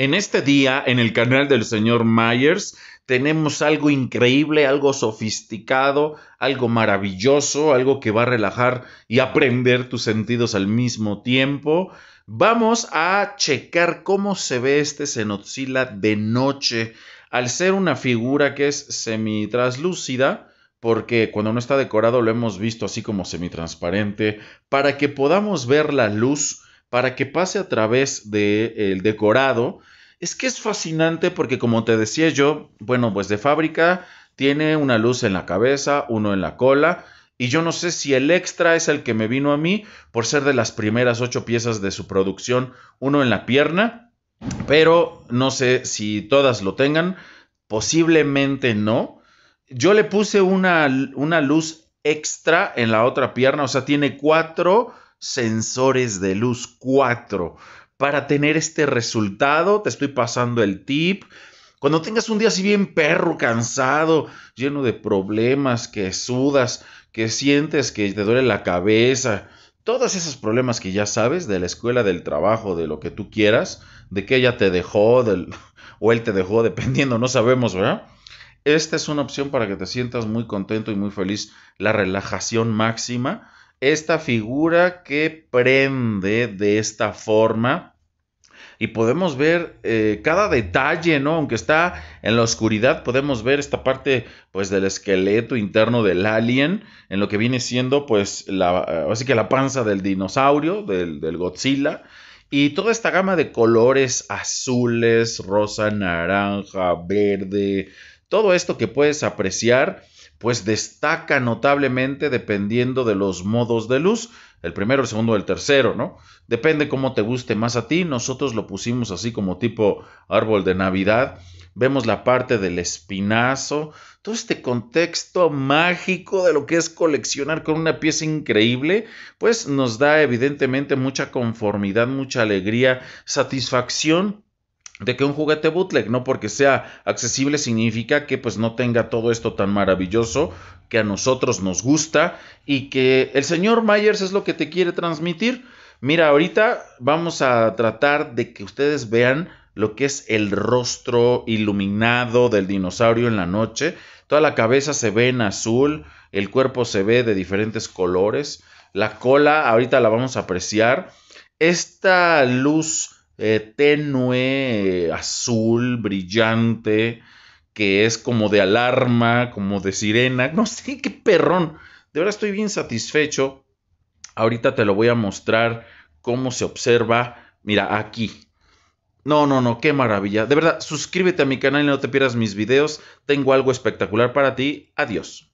En este día, en el canal del señor Myers, tenemos algo increíble, algo sofisticado, algo maravilloso, algo que va a relajar y aprender tus sentidos al mismo tiempo. Vamos a checar cómo se ve este Cenotzila de noche. Al ser una figura que es semitranslúcida, porque cuando no está decorado lo hemos visto así como semitransparente, para que podamos ver la luz para que pase a través del decorado. Es que es fascinante porque como te decía yo, bueno, pues de fábrica tiene una luz en la cabeza, uno en la cola, y yo no sé si el extra es el que me vino a mí por ser de las primeras ocho piezas de su producción, uno en la pierna, pero no sé si todas lo tengan, posiblemente no. Yo le puse una, una luz extra en la otra pierna, o sea, tiene cuatro sensores de luz 4. Para tener este resultado, te estoy pasando el tip. Cuando tengas un día así bien perro, cansado, lleno de problemas, que sudas, que sientes que te duele la cabeza, todos esos problemas que ya sabes de la escuela, del trabajo, de lo que tú quieras, de que ella te dejó, del, o él te dejó, dependiendo, no sabemos, ¿verdad? Esta es una opción para que te sientas muy contento y muy feliz. La relajación máxima esta figura que prende de esta forma. Y podemos ver eh, cada detalle, ¿no? Aunque está en la oscuridad, podemos ver esta parte, pues, del esqueleto interno del alien, en lo que viene siendo, pues, la, así que la panza del dinosaurio, del, del Godzilla, y toda esta gama de colores azules, rosa, naranja, verde, todo esto que puedes apreciar pues destaca notablemente dependiendo de los modos de luz, el primero, el segundo, el tercero, ¿no? Depende cómo te guste más a ti, nosotros lo pusimos así como tipo árbol de Navidad, vemos la parte del espinazo, todo este contexto mágico de lo que es coleccionar con una pieza increíble, pues nos da evidentemente mucha conformidad, mucha alegría, satisfacción de que un juguete bootleg, no porque sea accesible, significa que pues no tenga todo esto tan maravilloso que a nosotros nos gusta y que el señor Myers es lo que te quiere transmitir. Mira, ahorita vamos a tratar de que ustedes vean lo que es el rostro iluminado del dinosaurio en la noche. Toda la cabeza se ve en azul, el cuerpo se ve de diferentes colores, la cola ahorita la vamos a apreciar. Esta luz eh, tenue, azul, brillante, que es como de alarma, como de sirena. No sé, qué perrón. De verdad estoy bien satisfecho. Ahorita te lo voy a mostrar cómo se observa. Mira, aquí. No, no, no, qué maravilla. De verdad, suscríbete a mi canal y no te pierdas mis videos. Tengo algo espectacular para ti. Adiós.